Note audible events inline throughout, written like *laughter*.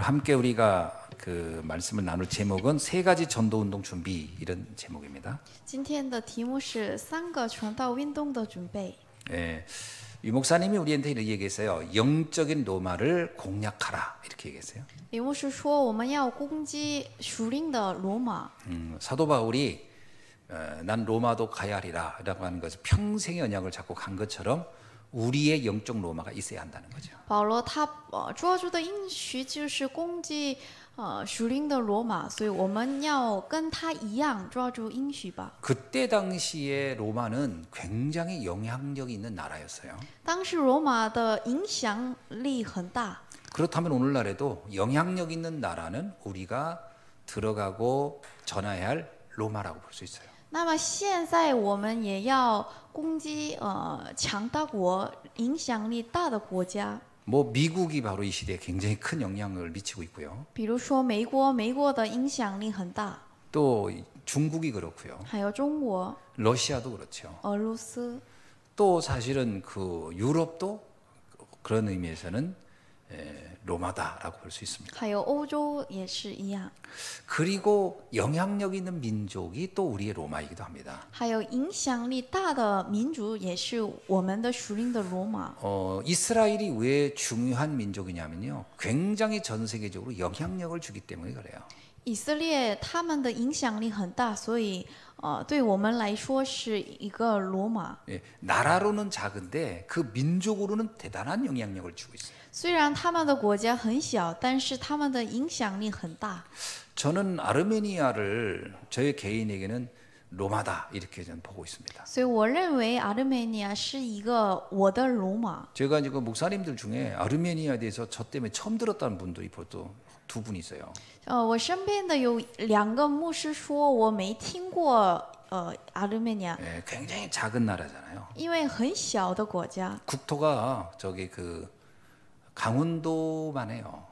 오늘 함께 우리가 그 말씀을 나눌 제목은 세 가지 전도 운동 준비 이런 제목입니다. 今天的题目是三个传道运动的准备. 예. 유 목사님이 우리한테 이렇게 얘기했어요. 영적인 로마를 공략하라 이렇게 얘기했어요. 유목사说我们要攻击属灵的罗马. 음, 사도 바울이 어, 난 로마도 가야 리라라고 하는 것을 평생의 언약을 잡고 간 것처럼 우리의 영적 로마가 있어야 한다는 거죠. 바로 타抓住的应许就是攻击 属灵的所以我们要跟他一样抓住吧 그때 당시에 로마는 굉장히 영향력 있는 나라였어요. 当时罗马的影响力很大。 그렇다면 오늘날에도 영향력 있는 나라는 우리가 들어가고 전해야 할 로마라고 볼 수 있어요. 那么现在我们也要攻击呃强大国、影响力大的国家。뭐 미국이 바로 이 시대에 굉장히 큰 영향을 미치고 있고요. 比如说 미국, 미국의 影响力很大.또 중국이 그렇고요. 还有中国. 러시아도 그렇죠. 俄罗斯.또 사실은 그 유럽도 그런 의미에서는 에, 로마다라고 볼 수 있습니다. 还有欧洲也是一样. 그리고 영향력 있는 민족이 또 우리의 로마이기도 합니다. 还有影响力大的民族也是我们的属灵的罗马. 어, 이스라엘이 왜 중요한 민족이냐면요. 굉장히 전 세계적으로 영향력을 주기 때문에 그래요. 以色列他们的影响力很大所以对我们来说是一个罗马 나라로는 작은데 그 민족으로는 대단한 영향력을 주고 있어요. 虽然他们的国家很小，但是他们的影响力很大。저는아르메니아를저의개인에게는 로마다 이렇게 저는 보고 있습니다. 所以我认为아르메니아是一个我的罗马. 제가 지금 그 목사님들 중에 아르메니아에 대해서 저 때문에 처음 들었다는 분도 이것도 두분 있어요. 어我身边的有两个牧师说我没听过呃阿르메니아. 어， 네, 굉장히 작은 나라잖아요. 因为很小的国家. 국토가 저기 그 강원도만 해요.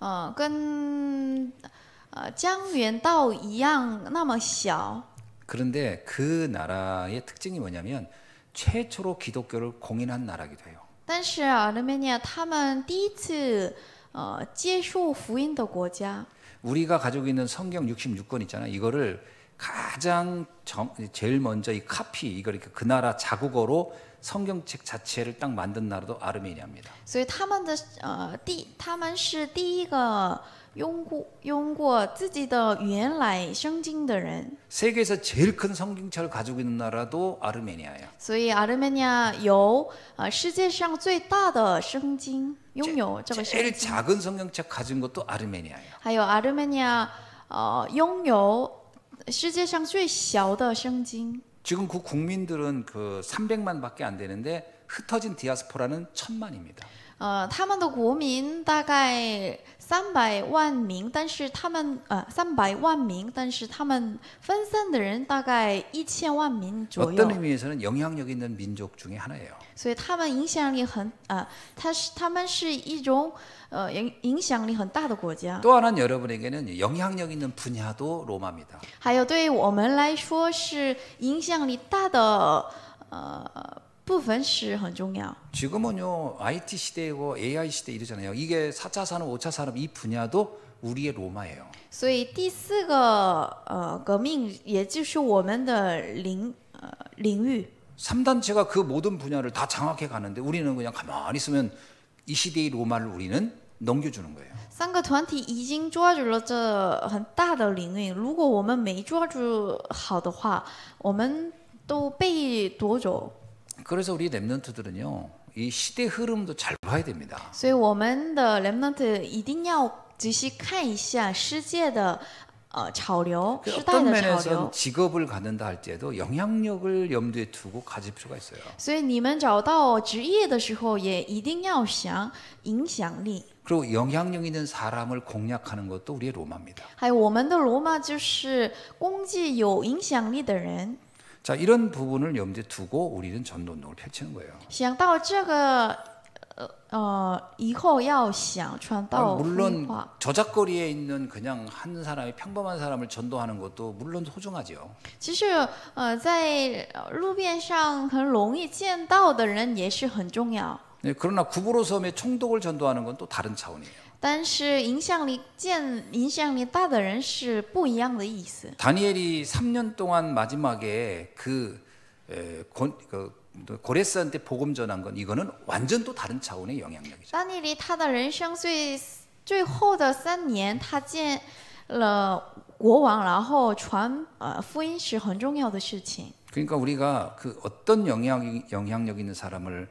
어, 跟江原道一样那么小. 그런데 그 나라의 특징이 뭐냐면 최초로 기독교를 공인한 나라기도 해요. 但是아르메니他们第一次呃接受福音的国家 어, 우리가 가지고 있는 성경 66권 있잖아. 이거를 가장 정, 제일 먼저 이 카피 이걸 이렇게 그 나라 자국어로 성경책 자체를 딱 만든 나라도 아르메니아입니다. 所以他们的呃第他们是第一个用过用过自己的语来生经的人 세계에서 제일 큰 성경책을 가지고 있는 나라도 아르메니아예요. 所以阿르메니아有呃世界上最大的圣经拥有这个 제일 작은 성경책 가진 것도 아르메니아예요. 还有阿르메니아 呃拥有世界上最小的圣经。 지금 그 국민들은 그 300만밖에 안 되는데 흩어진 디아스포라는 천만입니다. 呃，他们的国民大概三百万名，但是他们呃三百万名，但是他们分散的人大概一千万名左右。 어떤 의미에서는 영향력 있는 민족 중에 하나예요. 所以他们影响力很啊，他是他们是一种呃影影响力很大的国家。또 하나 여러분에게는 영향력 있는 분야도 로마입니다. 还有对我们来说是影响力大的呃。 부分是很重要 지금은요 IT 시대고 AI 시대 이러잖아요. 이게 4차 산업, 5차 산업 이 분야도 우리의 로마예요. 所以第四个革命也就是我们的领领域 3단체가 그 모든 분야를 다 장악해 가는데 우리는 그냥 가만히 있으면 이 시대의 로마를 우리는 넘겨주는 거예요. 三个团体已经抓住了这很大的领域，如果我们没抓住好的话，我们都被夺走。 그래서 우리 렘넌트들은요. 이 시대 흐름도 잘 봐야 됩니다. 所以我们的 어, 潮流, 어떤 면에서 직업을 갖는다 할 때도 영향력을 염두에 두고 가질 필요가 있어요. 所以你们找到职业的时候也一定要想影响力. 그리고 영향력 있는 사람을 공략하는 것도 우리의 로마입니다. 자 이런 부분을 염두에 두고 우리는 전도 운동을 펼치는 거예요. 想到这个呃以后要想传道 어, 어, 물론 저작거리에 있는 그냥 한 사람이 평범한 사람을 전도하는 것도 물론 소중하죠. 其实在路边上很容易见到的人也是很重要 어, 네, 그러나 구부로섬의 총독을 전도하는 건 또 다른 차원이에요. 但是影响力见影响力大的人是不一样的意思。다니엘이3년 동안 마지막에 그 고, 그, 그 고레스한테 복음 전한 건 이거는 완전 또 다른 차원의 영향력이죠. 다니엘이 他的人生最最后的三年，他见了国王，然后传呃福音是很重要的事情。 그러니까 우리가 그 어떤 영향 영향력 있는 사람을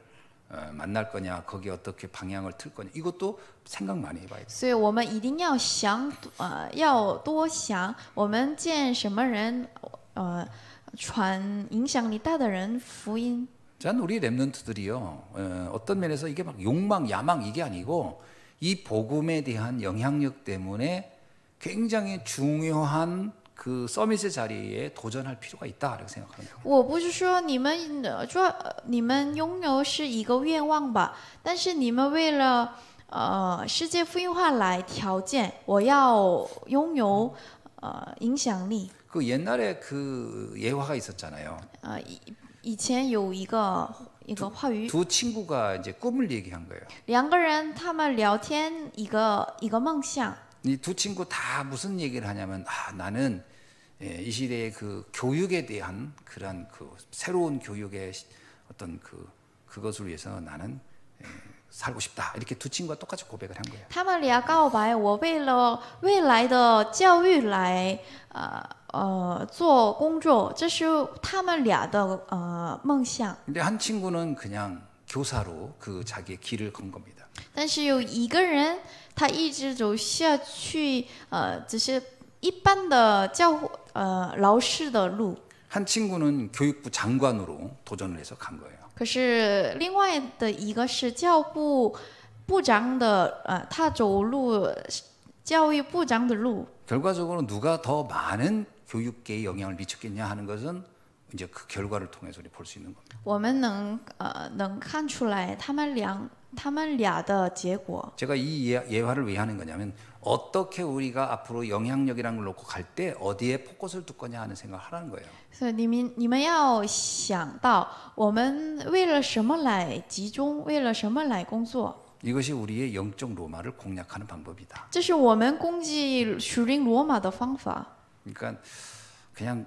어, 만날 거냐 거기 어떻게 방향을 틀 거냐 이것도 생각 많이 해봐야 돼. 所以我们一定要想呃要多想我们见什么人呃传影响力大的人福音 자, 우리 렘넌트들이요 어, 어떤 면에서 이게 막 욕망, 야망 이게 아니고 이 복음에 대한 영향력 때문에 굉장히 중요한 그 서밋의 자리에 도전할 필요가 있다라고 생각합니다. 我不是说你们说你们拥有是一个愿望吧，但是你们为了 呃，世界复印化来条件，我要拥有呃影响力。그 옛날에 그 예화가 있었잖아요. 어， 이, 前有一个一个话语두 친구가 이제 꿈을 얘기한 거예요. 两个人他们聊天一个一个梦想。이두 친구 다 무슨 얘기를 하냐면 아 나는 예, 이 시대의 그 교육에 대한 그러한 그 새로운 교육의 어떤 그 그것을 위해서 나는 예, 살고 싶다 이렇게 두 친구가 똑같이 고백을 한 거예요. 他们俩告白我为了未来的教育来呃呃做工作这是他们俩的呃梦想 어, 어, 근데 한 친구는 그냥 교사로 그 자기의 길을 건 겁니다. 但是有一个人他一直走下去呃只是一般的教 呃劳师的路。한 친구는 교육부 장관으로 도전을 해서 간 거예요. 可是另外的一个是教部部长的他走路教育部长的路 결과적으로 누가 더 많은 교육계에 영향을 미쳤겠냐 하는 것은 이제 그 결과를 통해서 우리 볼 수 있는 겁니다. 我们能呃能看出来他们两他们俩的结果. 어, 제가 이 예화를 왜 하는 거냐면 어떻게 우리가 앞으로 영향력이라걸 놓고 갈 때 어디에 포커스를 둘 거냐 하는 생각을 하는 거예요. 所以你们你们要想到我们为了什么来集中，为了什么来工作。 이것이 우리의 영적 로마를 공략하는 방법이다. 这是我们攻击属灵罗马的方法。 그러니까 그냥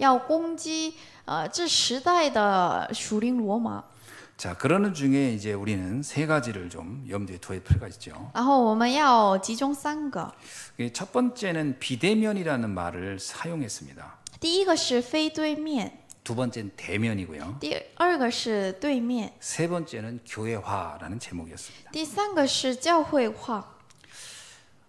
要攻击呃这时代的属灵罗马。 자, 그러는 중에 이제 우리는 세 가지를 좀 염두에 두어 필가 있죠. 然后我们要集中三个.첫 번째는 비대면이라는 말을 사용했습니다. 第一个是非对面.두 번째는 대면이고요. 第二个是对面.세 번째는 교회화라는 제목이었습니다. 第三个是教会化.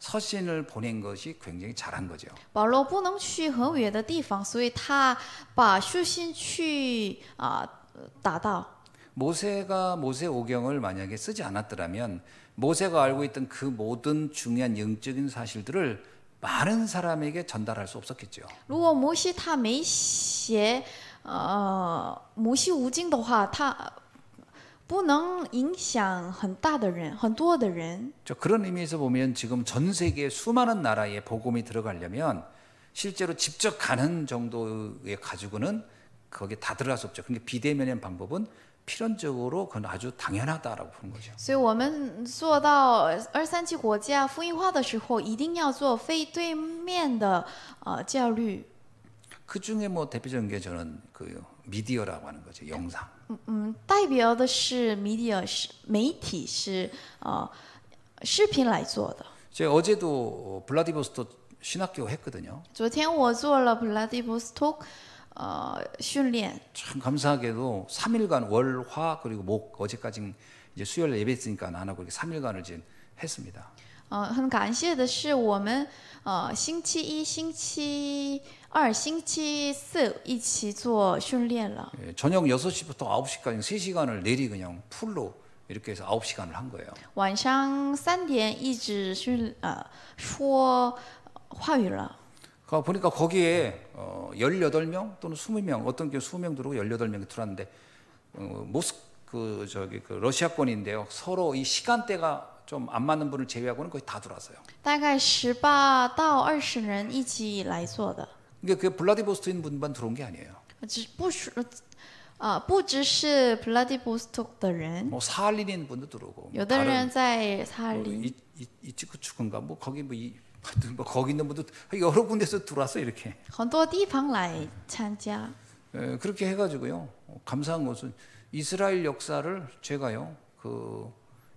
서신을 보낸 것이 굉장히 잘한 거죠. 바로 不能去很远的地方,所以他把书信去啊打到 모세가 모세 오경을 만약에 쓰지 않았더라면 모세가 알고 있던 그 모든 중요한 영적인 사실들을 많은 사람에게 전달할 수 없었겠죠. 如果摩西他没写呃摩西五经的话，他 不能影响很大的人,很多的人.저 그런 의미에서 보면 지금 전 세계 수많은 나라에 복음이 들어가려면 실제로 직접 가는 정도의 가지고는 거기에 다 들어갈 수 없죠. 그러니까 비대면의 방법은 필연적으로 그건 아주 당연하다라고 보는 거죠. 所以我们做到二三级国家福音化的时候，一定要做非对面的呃教育。그 중에 뭐 대표적인 게 저는 그 미디어라고 하는 거죠, 영상. 嗯，代表的是 media 是媒体是呃视频来做的。제 어제도 블라디보스토 신학교 했거든요. 昨天我做了布拉迪보스톡 어, 训练.참 감사하게도 3일간 월, 화 그리고 목 어제까지 이제 수요일 예배했으니까 안 하고 이렇게 3일간을 지금 했습니다. 呃，很感谢的是，我们呃星期一、星期二、星期四一起做训练了。 예, 저녁 6시부터 9시까지 3시간을 내리 그냥 풀로 이렇게 해서 9시간을 한 거예요. 晚上三点一直训呃说话语了。그 보니까 거기에 어 18명 또는 20명 어떤 경우 20명 들어오고 18명이 들어왔는데 어, 모스 그 저기 그 러시아권인데요. 서로 이 시간대가 좀안 맞는 분을 제외하고는 거의 다 들어왔어요. 大概十八到二十人一起来做的. 이게 그 블라디보스토크 분만 들어온 게 아니에요. 不不只是布拉迪波斯托克的人뭐 어， 사할린인 분도 들어오고, 有的人在사할린, 뭐 이치쿠츠군가 뭐 거기 뭐, 이, *laughs* 뭐 거기 있는 분도 여러 군데서 들어왔어 이렇게. 很多地方来参加. 그렇게 해가지고요. 감사한 것은 이스라엘 역사를 제가요 그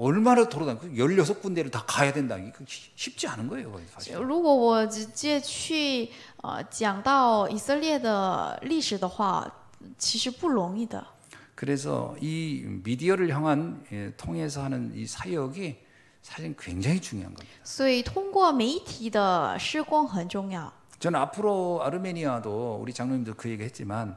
얼마나 돌아다니고 16군데를 다 가야 된다는 게 쉽지 않은 거예요. 사실. 如果我直接去讲到以色列的历史的话，其实不容易的。 그래서 이 미디어를 향한 예, 통해서 하는 이 사역이 사실 굉장히 중요한 겁니다. 所以通过媒体的施工很重要。저는 앞으로 아르메니아도 우리 장로님도 그 얘기했지만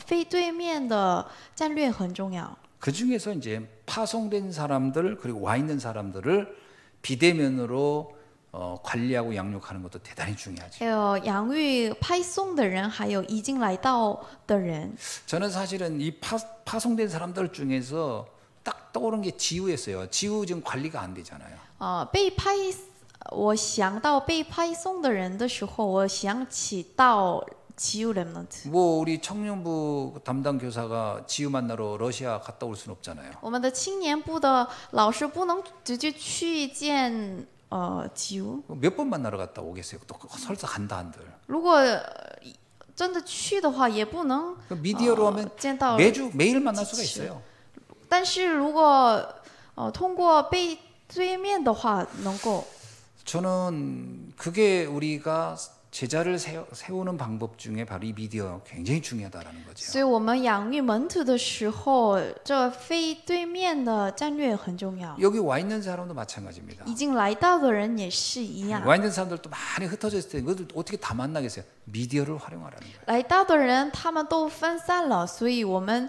非对面的战略很重要。그 중에서 이제 파송된 사람들 그리고 와 있는 사람들을 비대면으로 어, 관리하고 양육하는 것도 대단히 중요하죠. 양육 파송的人还有已经来到的人. 저는 사실은 이 파, 파송된 사람들 중에서 딱 떠오른 게 지우였어요. 지우 지금 관리가 안 되잖아요. 어, 被派我想到被派送的人的时候，我想起到 지우 렘넌트. 뭐 우리 청년부 담당 교사가 지우 만나러 러시아 갔다 올 수는 없잖아요. 我们的青年部的老师不能直接去见 어, 지우. 몇번 만나러 갔다 오겠어요. 또 설사 간다 한들. 如果真的去的话也不能 예 그 미디어로 어, 하면 매주 매일 만날 수가 있어요. 但是如果通过背对面的话能够 어, 저는 그게 우리가 제자를 세우는 방법 중에 바로 이 미디어 굉장히 중요하다라는 거죠. 所以我们养育门徒的时候，这非对面的战略很重要。 여기 와 있는 사람도 마찬가지입니다. 已经来到的人也是一样。와 있는 사람들도 많이 흩어져 있을 때 그들 어떻게 다 만나겠어요? 미디어를 활용하라는 거예요. 来到的人他们都分散了，所以我们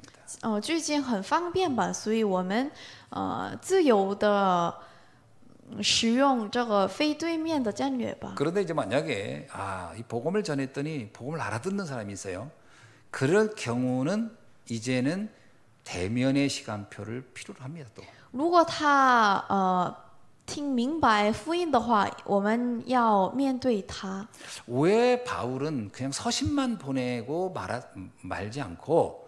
呃，最近很方便吧，所以我们呃自由的使用这个非对面的战略吧。 그런데 이제 만약에 아, 이 복음을 전했더니 복음을 알아듣는 사람이 있어요. 그럴 경우는 이제는 대면의 시간표를 필요로 합니다. 또. 如果他呃听明白福音的话，我们要面对他。왜 바울은 그냥 서신만 보내고 말 말지 않고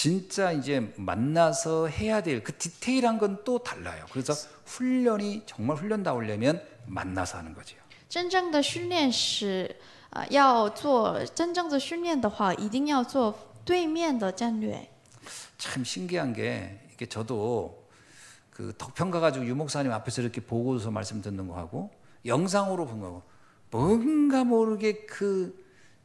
진짜 이제 만나서 해야 될 그 디테일한 건 또 달라요. 그래서 그렇죠. 훈련이 정말 훈련다우려면 만나서 하는 거죠. 真正的训练是啊要做真正的训练的话一定要做对面的战略참 신기한 게 이게 저도 그 덕평가 가지고 유목사님 앞에서 이렇게 보고서 말씀 듣는 거하고 영상으로 본 거고 뭔가 모르게 그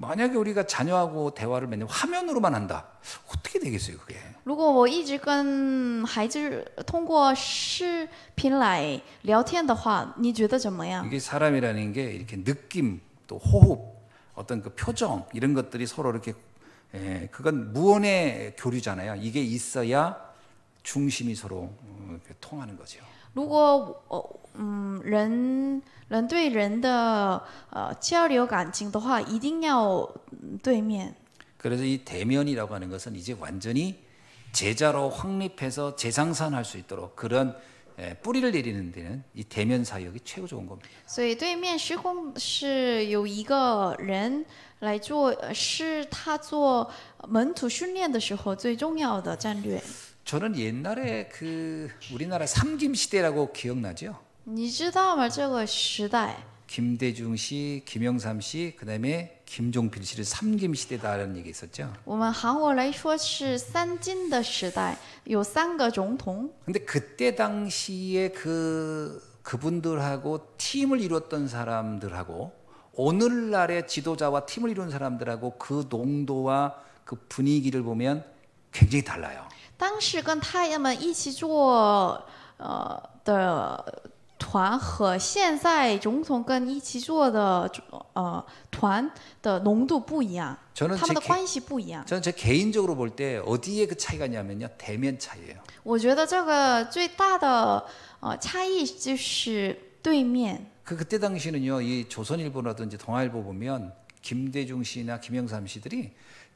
만약에 우리가 자녀하고 대화를 맨날 화면으로만 한다. 어떻게 되겠어요, 그게? 如果我一直跟孩子通过视频来聊天的话，你觉得怎么样? 이게 사람이라는 게 이렇게 느낌, 또 호흡, 어떤 그 표정 이런 것들이 서로 이렇게 예, 그건 무언의 교류잖아요. 이게 있어야 중심이 서로 어, 통하는 거죠. 如果我 嗯，人人对人的呃交流感情的话，一定要对面。그래서이대면이라고하는것은이제완전히 제자로 확립해서 재장산할 수 있도록 그런 예, 뿌리를 내리는 데는 이 대면 사역이 최고 좋은 겁니다. 所以对面施工是有一个人来做，是他做门徒训练的时候最重要的战略。 저는 옛날에 그 우리나라 삼김 시대라고 기억나죠? 你知道吗这个时代 김대중 씨, 김영삼 씨, 그다음에 김종필 씨를 삼김 시대다라는 얘기 있었죠. 我们韩国来说是三金的时代,有三个总统. 근데 그때 당시에 그 그분들하고 팀을 이뤘던 사람들하고 오늘날의 지도자와 팀을 이룬 사람들하고 그 농도와 그 분위기를 보면 굉장히 달라요. 당시跟他们一起做呃的 团和现在总统跟一起做的呃团的浓度不一样，他们的关系不一样。저는제개인적으로볼때어디에그차이가냐면요대면차이예요我觉得这个最大的呃差异就是对面。그그때당시는요이조선일보라든지동아일보보면김대중씨나김영삼씨들이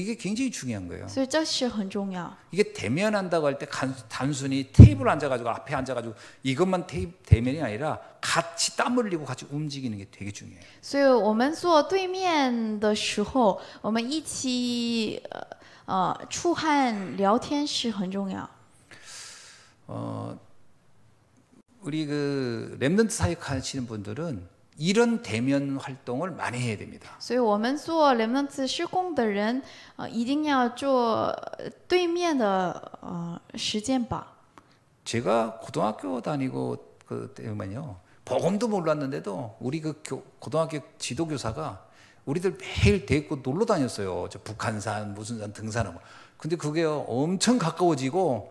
그게 굉장히 중요한 거예요. 很重要 이게 대면한다고 할 때 단순히 테이블 앉아가지고 앞에 앉아가지고 이것만 테이, 대면이 아니라 같이 땀 흘리고 같이 움직이는 게 되게 중요해요. 所以我们做对面的时候，我们一起呃出汗聊天是很重要.어 우리 그 렘넌트 사역 하시는 분들은 이런 대면 활동을 많이 해야 됩니다. 所以我们做人一定要做对面的呃实吧 어， 제가 고등학교 다니고 그때만요 복음도 몰랐는데도 우리 그 교, 고등학교 지도 교사가 우리들 매일 데리고 놀러 다녔어요. 저 북한산 무슨 산 등산하고. 근데 그게 엄청 가까워지고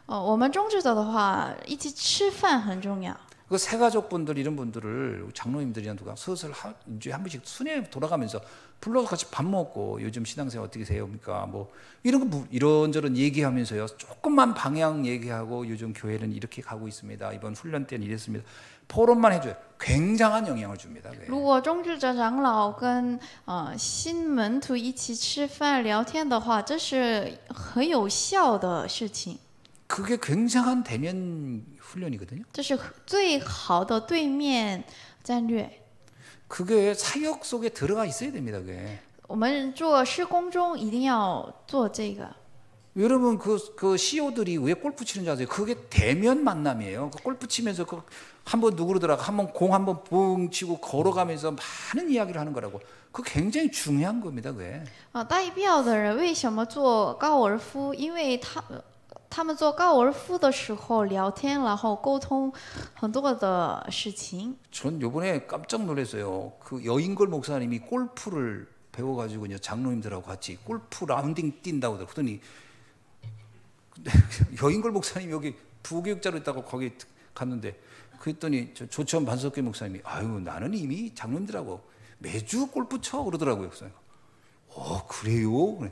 어, 我们宗旨者的话,一起吃饭很重要. 그세 가족 분들 이런 분들을 장로님들이나 누가 서서히 한주한 번씩 순회 돌아가면서 불러서 같이 밥 먹고 요즘 신앙생활 어떻게 세웁니까? 뭐 이런 거 이런저런 얘기하면서요. 조금만 방향 얘기하고 요즘 교회는 이렇게 가고 있습니다. 이번 훈련 때는 이랬습니다. 포럼만 해줘요. 굉장한 영향을 줍니다. 如果中智者长老跟呃新门徒一起吃饭聊天的话，这是很有效的事情。 어, 그게 굉장한 대면 훈련이거든요. 这是最好的对面战略. 그게 사역 속에 들어가 있어야 됩니다. 그게. 我们做施工中一定要做这个. 여러분 그그 CEO들이 왜 골프 치는 줄 아세요? 그게 대면 만남이에요. 그 골프 치면서 그 한번 누구르더라고 한번 공 한번 뿡 치고 걸어가면서 많은 이야기를 하는 거라고. 그 굉장히 중요한 겁니다. 그게. 아, 带票的人为什么做高尔夫因 他们做高尔夫的时候聊天，然后沟通很多的事情。전 요번에 깜짝 놀랐어요. 그 여인걸 목사님이 골프를 배워 가지고 이제 장로님들하고 같이 골프 라운딩 뛴다고 그러더니 *laughs* 여인걸 목사님 여기 부교육자로 있다고 거기 갔는데 그랬더니 저 조천 반석교 목사님이 아유 나는 이미 장로님들하고 매주 골프 쳐 그러더라고요. 그래서 어 그래요? 그래.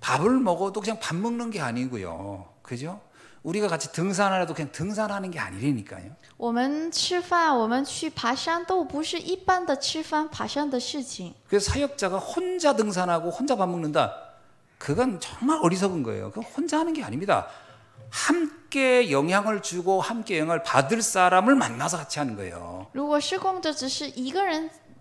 밥을 먹어도 그냥 밥 먹는 게 아니고요. 그죠? 우리가 같이 등산하라도 그냥 등산하는 게 아니니까요. 我们吃饭,我们去爬山都不是一般的吃饭爬山的事情.그 사역자가 혼자 등산하고 혼자 밥 먹는다. 그건 정말 어리석은 거예요. 그 혼자 하는 게 아닙니다. 함께 영향을 주고 함께 영향을 받을 사람을 만나서 같이 하는 거예요. 如果施工者只是一个人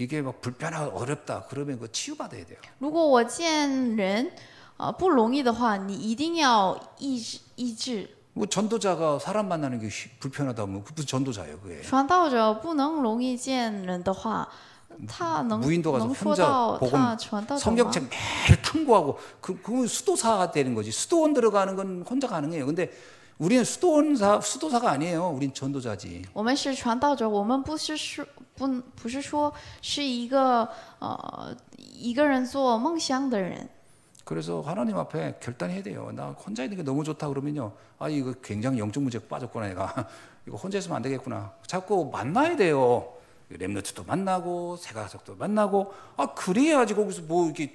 이게 막 불편하고 어렵다 그러면 그 치유받아야 돼요. 如果我见人不容易的话你一定要医治뭐 어, 전도자가 사람 만나는 게 불편하다면 뭐 그 전도자예요 그게. 传道者不能容易见人的话。 무인도 가서 혼자 복음 성경책 매일 탐구하고 그, 그 수도사가 되는 거지 수도원 들어가는 건 혼자 가능해요. 근데 우리는 수도원사 수도사가 아니에요. 우린 전도자지. 我们是传道者,我们不是不不是说是一个呃一个人做梦想的人。 어， 그래서 하나님 앞에 결단해야 돼요. 나 혼자 있는 게 너무 좋다 그러면요. 아 이거 굉장히 영적 문제 빠졌구나 내가. *laughs* 이거 혼자 있으면 안 되겠구나. 자꾸 만나야 돼요. 렘너트도 만나고 세가석도 만나고 아 그래야지 거기서 뭐 이렇게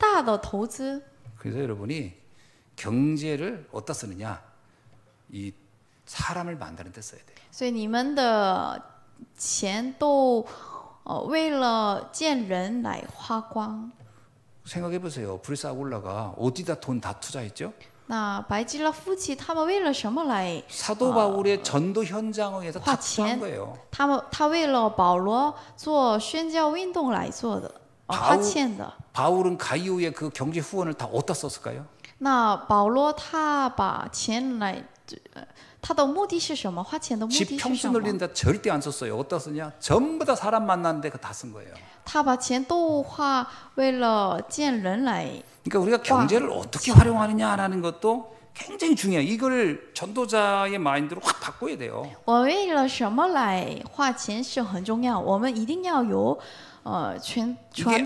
大的投资。 그래서 여러분이 경제를 어디다 쓰느냐 이 사람을 만드는 데 써야 돼요. 所以你们的钱都为了见人来花光。 생각해 보세요. 불사 올라가 어디다 돈 다 투자했죠? 那白吉拉夫妻他们为了什么来 사도 바울의 전도 현장에서 다 투자한 거예요. 他们他为了保罗做宣教运动来做的，花钱的。 바울은 가이오의 그 경제 후원을 다 어디다 썼을까요? 那保罗他把钱来他的目的是什么花钱的目的집 평수 늘린다 절대 안 썼어요. 어디다 쓰냐? 전부 다 사람 만나는데 다쓴 거예요. 他把钱都花为了见人来 그러니까 우리가 경제를 어떻게 활용하느냐라는 것도 굉장히 중요해요. 이걸 전도자의 마인드로 확 바꿔야 돼요. 我为了什么来花钱是很重要我们一定要有 어, 전, 이게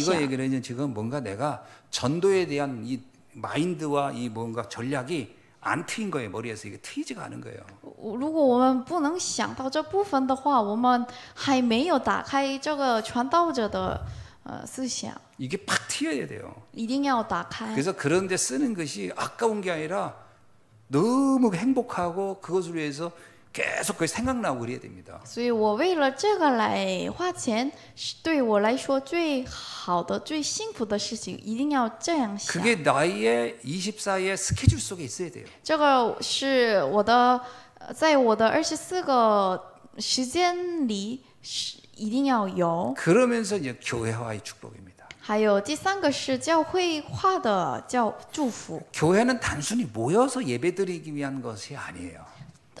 이거 얘기를 이제 지금 뭔가 내가 전도에 대한 이 마인드와 이 뭔가 전략이 안 트인 거예요 머리에서 이게 트이지가 않은 거예요. 如果我们不能想到这部分的话，我们还没有打开这个传道者的呃思想。 이게 팍 튀어야 돼요. 一定要打开. 그래서 그런데 쓰는 것이 아까운 게 아니라 너무 행복하고 그것을 위해서 계속 그 생각나고 그래야 됩니다. 所以我为了这个来花钱对我来说最好的最幸福的事情一定要这样想 그게 나의 24의 스케줄 속에 있어야 돼요. 这个是我的，在我的二十四个时间里是一定要有。 그러면서 이제 교회화의 축복입니다. 还有第三个是教会化的教祝福。교회는 단순히 모여서 예배드리기 위한 것이 아니에요. 呃，这教会不是把很多人在一起做礼拜的呃现场。교회라고하는것은요엄밀하게말하면삶전체를완전히회복시키는현장입니다呃，教会是以恢复人生所有的东西恢复的地方。그래서교회화됐다는얘기는이게사람이참희한한게뭐냐면요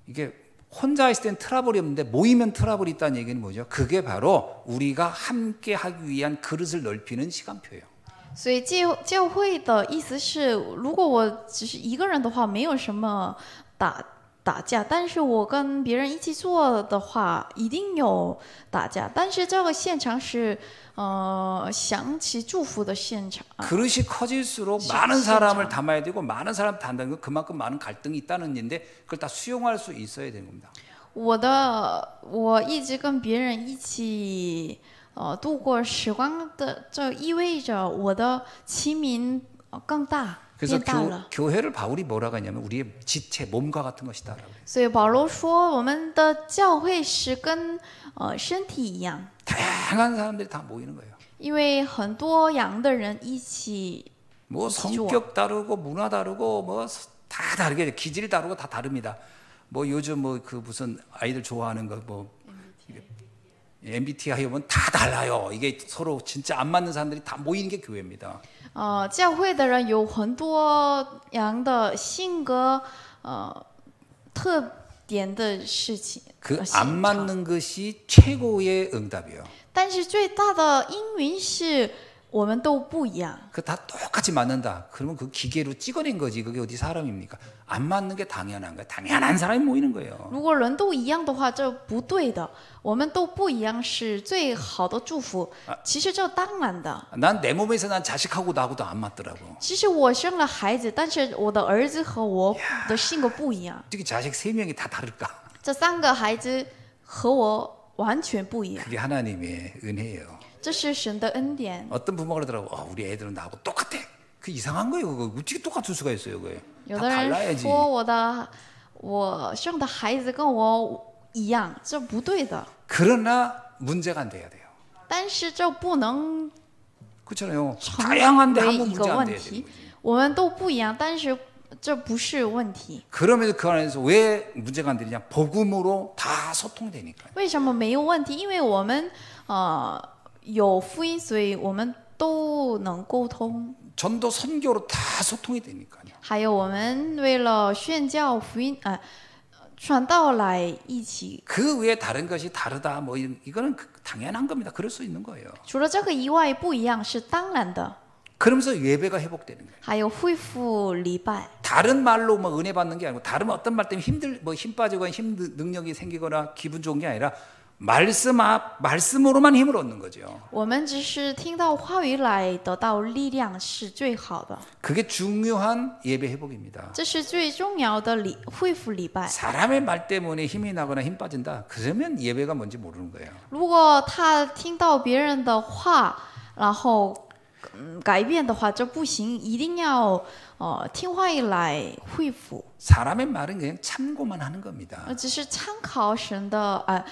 이게 혼자 있을 땐 트러블이 없는데 모이면 트러블이 있다는 얘기는 뭐죠? 그게 바로 우리가 함께 하기 위한 그릇을 넓히는 시간표예요. 所以教教会的意思如果我只是一个人的话没有什么打打架，但是我跟别人一起做的话，一定有打架。但是这个现场是，呃，响起祝福的现场。그릇이커질수록많은사람을담아야되고많은사람담는그만큼많은갈등이있다는데그걸다수용할수있어야겁니다我的我一直跟别人一起呃度过时光的，这意味着我的亲民更大。 그래서 교, 회를 바울이 뭐라고 하냐면 우리의 지체, 몸과 같은 것이다所以保罗说我们的教会是跟呃身体一样. 어， 다양한 사람들이 다 모이는 거예요. 因为很多样的人一起.뭐 성격 다르고 문화 다르고 뭐 다 다르게 기질 다르고 다 다릅니다. 뭐 요즘 뭐 그 무슨 아이들 좋아하는 거뭐 MBTI 보면 다 달라요. 이게 서로 진짜 안 맞는 사람들이 다 모이는 게 교회입니다. 어, 교회的人有很多样的性格特点的事情그안 맞는 것이 최고의 응답이요. 但是最大的应允是 我们都不一样.그다 똑같이 맞는다. 그러면 그 기계로 찍어낸 거지. 그게 어디 사람입니까? 안 맞는 게 당연한 거야. 당연한 사람이 모이는 거예요. 如果人都一样的话,这不对的.我们都不一样是最好的祝福.其实这当然的. 난내 몸에서 난 자식하고 나하고도 안 맞더라고. 其实我生了孩子,但是我的儿子和我的性格不一样. 특히 자식 세 명이 다 다를까? *laughs* 这三个孩子和我完全不一样. 그게 하나님의 은혜예요. 这是神的恩典. 어떤 부모가 그러더라고. 어, 우리 애들은 나하고 똑같아. 그 이상한 거예요. 그거 어떻게 똑같을 수가 있어요, 그게. 有的人说我的我生的孩子跟我一样，这不对的. 그러나 문제가 안 돼야 돼요. 但是这不能 그렇잖아요. 다양한데 한번 문제 안 돼야 돼我们都不一样但是 그러면서 그 안에서 왜 문제가 안 되냐? 복음으로 다 소통되니까요. 为什么没有问因为我们呃有福音所以我们都能沟通 전도 선교로 다 소통이 되니까요. 还有我们为了宣教福音传道来一起그 아， 외에 다른 것이 다르다 뭐 이런 이거는 그 당연한 겁니다. 그럴 수 있는 거예요. 除了这个以外不一样是当然的. 그러면서 예배가 회복되는 거예요. 还有恢 다른 말로 뭐 은혜 받는 게 아니고 다른 어떤 말 때문에 힘들 뭐 힘 빠지거나 힘 능력이 생기거나 기분 좋은 게 아니라 말씀 앞 말씀으로만 힘을 얻는 거죠. 我们只是听到话语来得到力量是最好的. 그게 중요한 예배 회복입니다. 这是最重要的恢复礼拜. 사람의 말 때문에 힘이 나거나 힘 빠진다. 그러면 예배가 뭔지 모르는 거예요. 如果他听到别人的话，然后改变的话，这不行，一定要。 어, 팅화일라 사람의 말은 그냥 참고만 하는 겁니다. 只是参考神的啊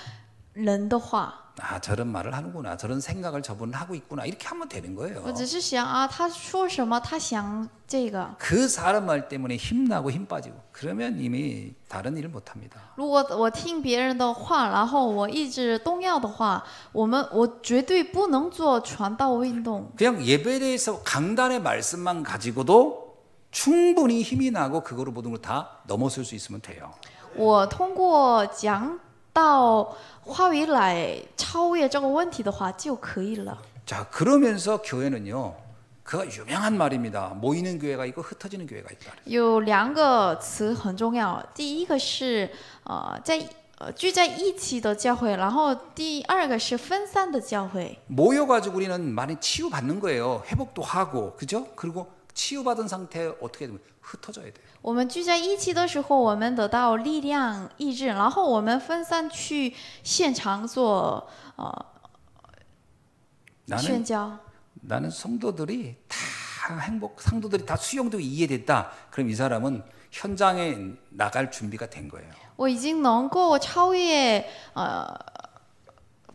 人的话，아 저런 말을 하는구나, 저런 생각을 저분은 하고 있구나 이렇게 하면 되는 거예요. 我只是想啊，他说什么，他想这个。그 아, 사람 말 때문에 힘나고 힘 빠지고 그러면 이미 다른 일을 못 합니다. 如果我听别人的话，然后我一直动摇的话，我们我绝对不能做传道运动。 그냥 예배에서 강단의 말씀만 가지고도 충분히 힘이 나고 그거를 모든 걸 다 넘어설 수 있으면 돼요. 我通过讲 到화위来超越这个问题的话就可以了。 자, 그러면서 교회는요. 그 유명한 말입니다. 모이는 교회가 있고 흩어지는 교회가 있다. 有两个词很重要，第一个是呃在呃聚在一起的教会，然后第二个是分散的教会。 모여 가지고 우리는 많이 치유받는 거예요. 회복도 하고. 그죠? 그리고 치유받은 상태 어떻게 되면 흩어져야 돼요. 我们聚在一起的时候，我们得到力量、意志，然后我们分散去现场做呃宣教。 나는 성도들이 다 행복, 상도들이 다 수용되고 이해됐다. 그럼 이 사람은 현장에 나갈 준비가 된 거예요. 我已经能够超越呃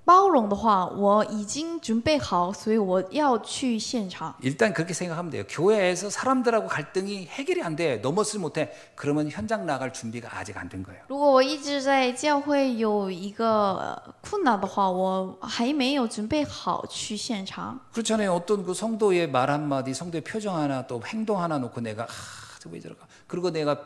包容的话，我已经准备好，所以我要去现场。 일단 그렇게 생각하면 돼요. 교회에서 사람들하고 갈등이 해결이 안 돼, 넘어지 못해. 그러면 현장 나갈 준비가 아직 안 된 거예요. 如果我一直在教会有一个困难的话，我还没有准备好去现场。 그렇잖아요. 어떤 그 성도의 말 한마디, 성도의 표정 하나, 또 행동 하나 놓고 내가 아, 저왜 저럴까? 그리고 내가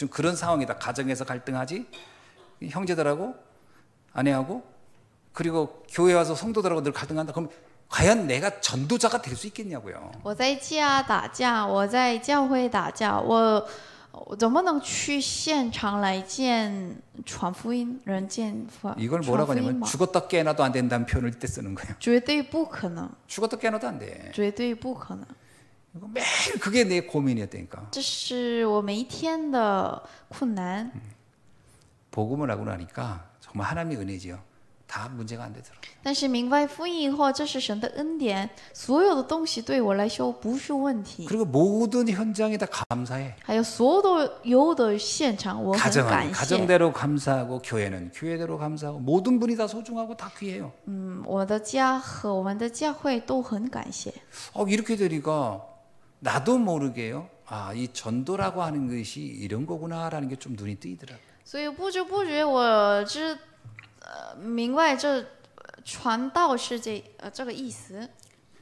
지금 그런 상황이다. 가정에서 갈등하지, 형제들하고, 아내하고, 그리고 교회 와서 성도들하고 늘 갈등한다. 그럼 과연 내가 전도자가 될 수 있겠냐고요. 我在家打架,我在教会打架,我怎么能去现场来见传福音人见福 이걸 뭐라고 하냐면 죽었다 깨어나도 안 된다는 표현을 때 쓰는 거예요. 绝对不可能. 죽었다 깨어나도 안 돼. 绝对不可能. 매일 그게 내 고민이었다니까. 这是我每一天的困难. 복음을 하고 나니까 정말 하나님의 은혜지요. 다 문제가 안 되더라고. 但是明白福音以后，这是神的恩典，所有的东西对我来说不是问题. 그리고 모든 현장에 다 감사해. 还有所有的现场我很感谢. 가정대로 감사하고 교회는 교회대로 감사하고 모든 분이 다 소중하고 다 귀해요. 음, 我的家和我们的教会都很感谢.어 이렇게 되니까 나도 모르게요. 아, 이 전도라고 하는 것이 이런 거구나라는 게 좀 눈이 뜨이더라고요. 所以不知不觉我知明白这传道是这这个意思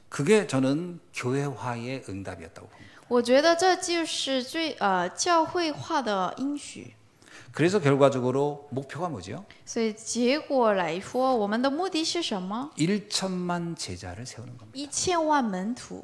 그게 저는 교회화의 응답이었다고 봅니다. 我觉得这就是最呃教会化的应许。 그래서 결과적으로 목표가 뭐죠? 所以结果来说，我们的目的是什么？ 1천만 제자를 세우는 겁니다. 1千万门徒。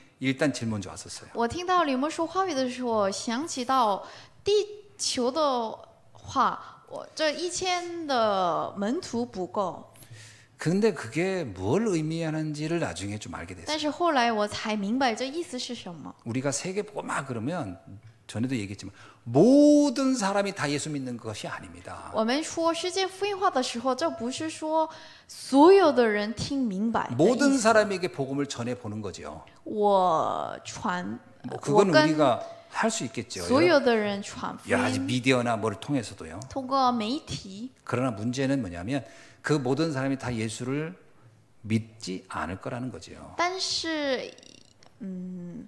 일단 질문 좋았었어요. 我听到李牧说话语的时候，想起到地球的话，我这一千的门徒不够。 근데 그게 뭘 의미하는지를 나중에 좀 알게 됐어요. 但是后来我才明白这意思是什么. 우리가 세계 보고 막 그러면 전에도 얘기했지만 모든 사람이 다 예수 믿는 것이 아닙니다. 我们说世界福音化的时候，这不是说所有的人听明白。 모든 사람에게 복음을 전해 보는 거지我传。뭐 그건 우리가 할 수 있겠죠. 所有的人传福音。여 미디어나 뭐를 통해서도요. 通过媒体。 그러나 문제는 뭐냐면 그 모든 사람이 다 예수를 믿지 않을 거라는 거지但是，嗯。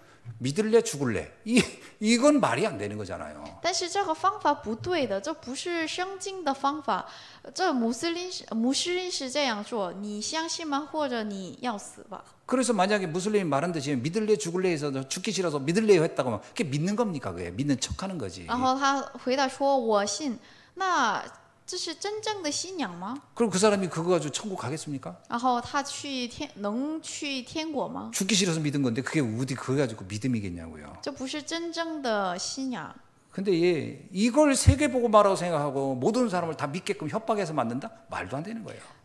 믿을래 죽을래 이 이건 말이 안 되는 거잖아요. 但是这个方法不对的，这不是圣经的方法。这穆斯林穆斯林是这样做，你相信吗？或者你要死吧。 그래서 만약에 무슬림이 말한 듯이 믿을래 죽을래 해서 죽기 싫어서 믿을래 했다고 하면 그게 믿는 겁니까? 그게 믿는 척하는 거지. 然后他回答说：“我信。”那这是真正的信仰吗？ 그럼 그 사람이 그거 가지고 천국 가겠습니까? 然后他去天能去天国吗？ 죽기 싫어서 믿은 건데 그게 어디 그거 가지고 믿음이겠냐고요. 这不是真正的信仰。 근데 얘 이걸 세계 보고 말하고 생각하고 모든 사람을 다 믿게끔 협박해서 만든다? 말도 안 되는 거예요.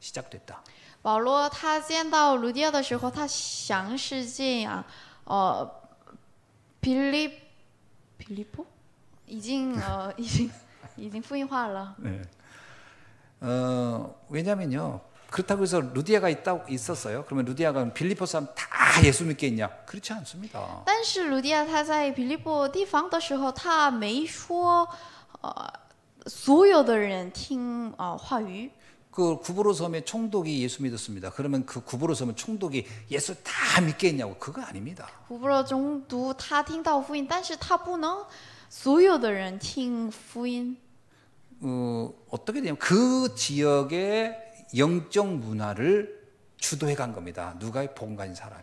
시작됐다. 바로 他见到卢迪亚的时候，他详是这样，呃， 빌립 빌리포? 이징 어 이징 이징 후인화라. 네. 어 왜냐면요. 그렇다고 해서 루디아가 있다 있었어요. 그러면 루디아가 빌리포 사람 다 예수 믿게 있냐? 그렇지 않습니다. 但是 루디아 他在 빌리포 地方的时候,他没说呃所有的人听呃话语。그 구부로 섬의 총독이 예수 믿었습니다. 그러면 그 구부로 섬의 총독이 예수 다 믿겠냐고 그거 아닙니다. 구부로 총독 他听到福音,但是他不能所有的人听福音. 어, 어떻게 되냐면 그 지역의 영적 문화를 주도해 간 겁니다. 누가의 복음 사람이.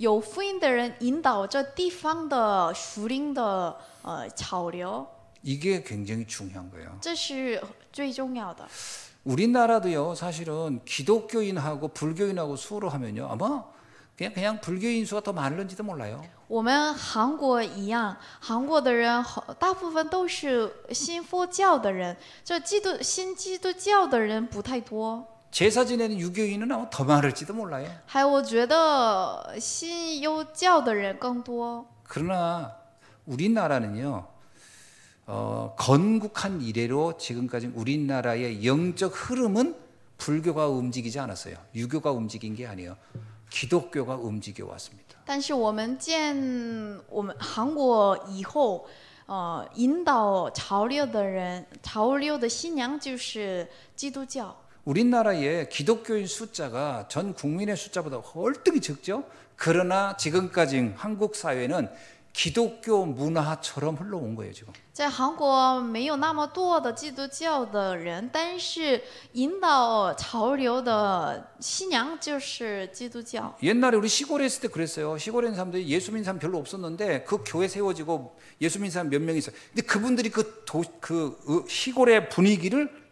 有福音的人引导这地方的属灵的呃潮流。 어, 이게 굉장히 중요한 거예요. 这是最重要的。 우리나라도요, 사실은 기독교인하고 불교인하고 수로 호 하면요, 아마 그냥 그냥 불교인 수가 더 많을지도 몰라요. 我们韩国一样，韩国的人大部分都是信佛教的人，就基督新基督教的人不太多。 어， 제사 지내는 유교인은 아마 더 많을지도 몰라요. 还我觉得信犹教的人更多。 그러나 우리나라는요. 어, 건국한 이래로 지금까지 우리나라의 영적 흐름은 불교가 움직이지 않았어요. 유교가 움직인 게 아니에요. 기독교가 움직여 왔습니다. 但是我们见我们韩国以后 어, 인도 潮流的人,潮流的新娘就是基督教. 우리나라의 기독교인 숫자가 전 국민의 숫자보다 월등히 적죠. 그러나 지금까지 한국 사회는 기독교 문화처럼 흘러온 거예요 지금. 在韩国没有那么多的基督教的人，但是引导潮流的新娘就是基督教。 옛날에 우리 시골에 있을 때 그랬어요. 시골에 있는 사람들이 예수 믿 사람 별로 없었는데 그 교회 세워지고 예수 믿 사람 몇 명 있어. 근데 그분들이 그도그 그, 시골의 분위기를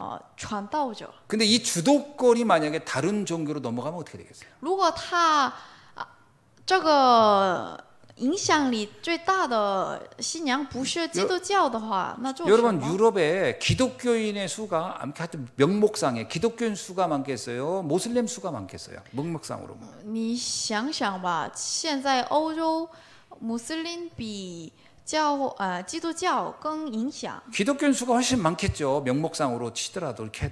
어, 전도자. 근데 이 주도권이 만약에 다른 종교로 넘어가면 어떻게 되겠어요? 如果他这个影响力最大的信仰不是基督教的话，那就 여러분 유럽에 기독교인의 수가 하여 명목상에 기독교인 수가 많겠어요? 모슬림 수가 많겠어요? 명목상으로. 你想想吧，现在欧洲穆斯林比。教啊，基督教更影响。 기독교인 수가 훨씬 많겠죠. 명목상으로 치더라도 이렇게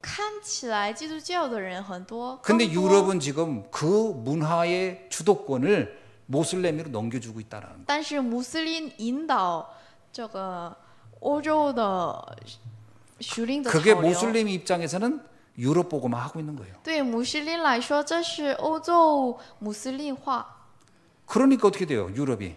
看起来基督教的人很多。 근데 유럽은 지금 그 문화의 주도권을 모슬렘으로 넘겨주고 있다라는. 但是穆斯林引导这个欧洲的属灵的 그게 모슬림 입장에서는 유럽 보고만 하고 있는 거예요. 对穆斯林来说，这是欧洲穆斯林化。 그러니까 어떻게 돼요? 유럽이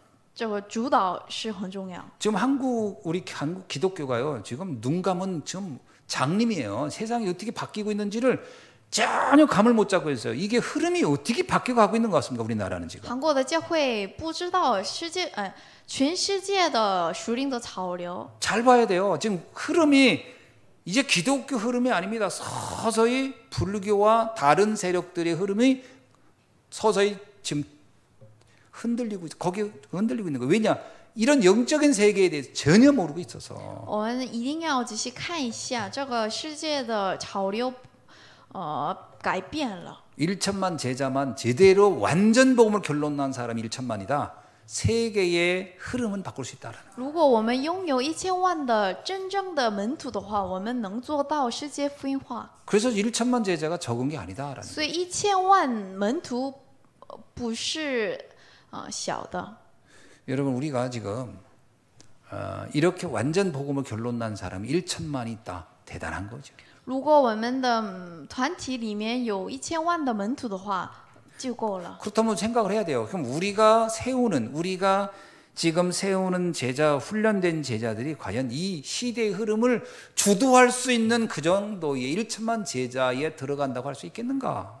저거 주도 是很重要. 지금 한국 우리 한국 기독교가요. 지금 눈 감은 지금 장님이에요. 세상이 어떻게 바뀌고 있는지를 전혀 감을 못 잡고 있어요. 이게 흐름이 어떻게 바뀌어 가고 있는 것 같습니까? 우리나라는 지금. 한국의 교회 不知道世界全世界的属灵的潮流잘 어, 봐야 돼요. 지금 흐름이 이제 기독교 흐름이 아닙니다. 서서히 불교와 다른 세력들의 흐름이 서서히 지금 흔들리고 거기 흔들리고 있는 거 왜냐? 이런 영적인 세계에 대해서 전혀 모르고 있어서. 1천만 제자만 제대로 완전 복음을 결론난 사람이 1천만이다. 세계의 흐름은 바꿀 수 있다라는. 如果我们拥有一千万的真正的门徒的话，我们能做到世界福音化. 그래서 1천만 제자가 적은 게 아니다라는. 所以一千万门徒不是 啊小的。여러분우리가지금 어, 어, 이렇게 완전 복음을 결론난 사람 1천만 있다. 대단한 거죠. 如果我们的团体里面有一千万的门徒的话，就够了。 그렇다면 생각을 해야 돼요. 그럼 우리가 세우는 우리가 지금 세우는 제자 훈련된 제자들이 과연 이 시대의 흐름을 주도할 수 있는 그 정도의 1천만 제자에 들어간다고 할 수 있겠는가?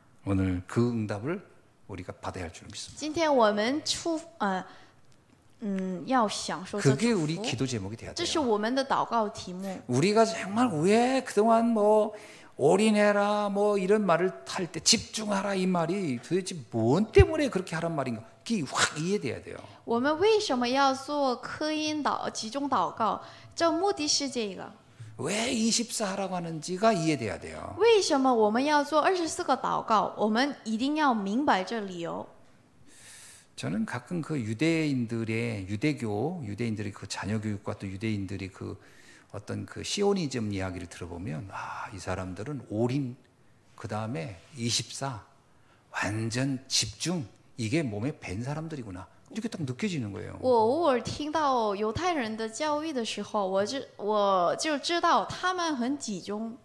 오늘 그 응답을 우리가 받아야 할 줄 믿습니다. 그게 우리 기도 제목이 돼야 돼요. 우리가 정말 왜 그동안 뭐 올인해라 뭐 이런 말을 할때 집중하라 이 말이 도대체 뭔 때문에 그렇게 하란 말인가? 그게 확 이해돼야 돼요. 我们为什么要做科音祷集中祷告？这目的是这个。왜 24하라고 하는지가 이해돼야 돼요. 为什么我们要做24个祷告?我们一定要明白这理由. 저는 가끔 그 유대인들의 유대교 유대인들의 그 자녀 교육과 또 유대인들이 그 어떤 그 시오니즘 이야기를 들어보면 아, 이 사람들은 올인 그다음에 24 완전 집중 이게 몸에 밴 사람들이구나. 이렇게 딱 느껴지는 거예요. 我偶尔听到犹太人的教育的时候，我知我就知道他们很集中。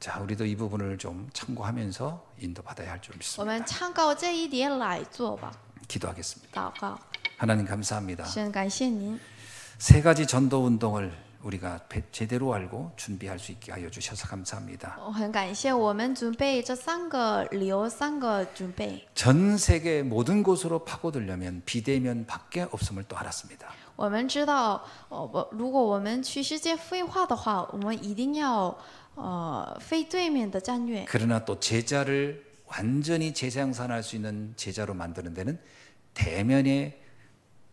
자, 우리도 이 부분을 좀 참고하면서 인도받아야 할 줄 믿습니다. 我们参考这一点来做吧. 기도하겠습니다. 祷告. 하나님 감사합니다. 神感谢您.세 가지 전도 운동을 우리가 제대로 알고 준비할 수 있게 하여 주셔서 감사합니다. 전 세계 모든 곳으로 파고들려면 비대면 밖에 없음을 또 알았습니다. 그러나 또 제자를 완전히 재생산할 수 있는 제자로 만드는 데는 대면의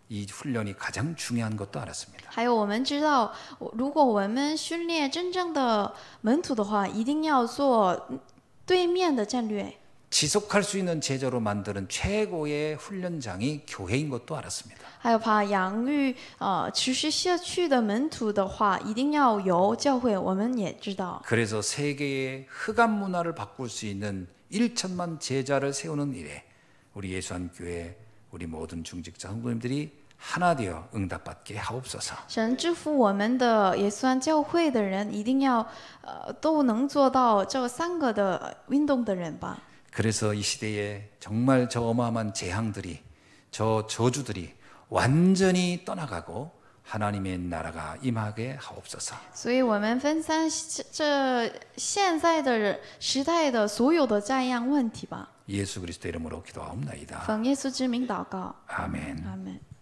이 훈련이 가장 중요한 것도 알았습니다. 还有我们知道，如果我们训练真正的门徒的话，一定要做对面的战略。 지속할 수 있는 제자로 만드는 최고의 훈련장이 교회인 것도 알았습니다. 还有把养育呃持续下去的门徒的话，一定要由教会，我们也知道。 그래서 세계의 흑암 문화를 바꿀 수 있는 1천만 제자를 세우는 일에 우리 예수한 교회 우리 모든 중직자 성도님들이 하나 되어 응답받게 하옵소서. 神祝福我们的也算教会的人一定要呃都做到这三个的运动的人吧 그래서 이 시대에 정말 저 어마어마한 재앙들이 저 저주들이 완전히 떠나가고 하나님의 나라가 임하게 하옵소서. 所以我们分散这现在的时代的所有的这样问题吧。 예수 그리스도 이름으로 기도하옵나이다. 아멘. 아멘.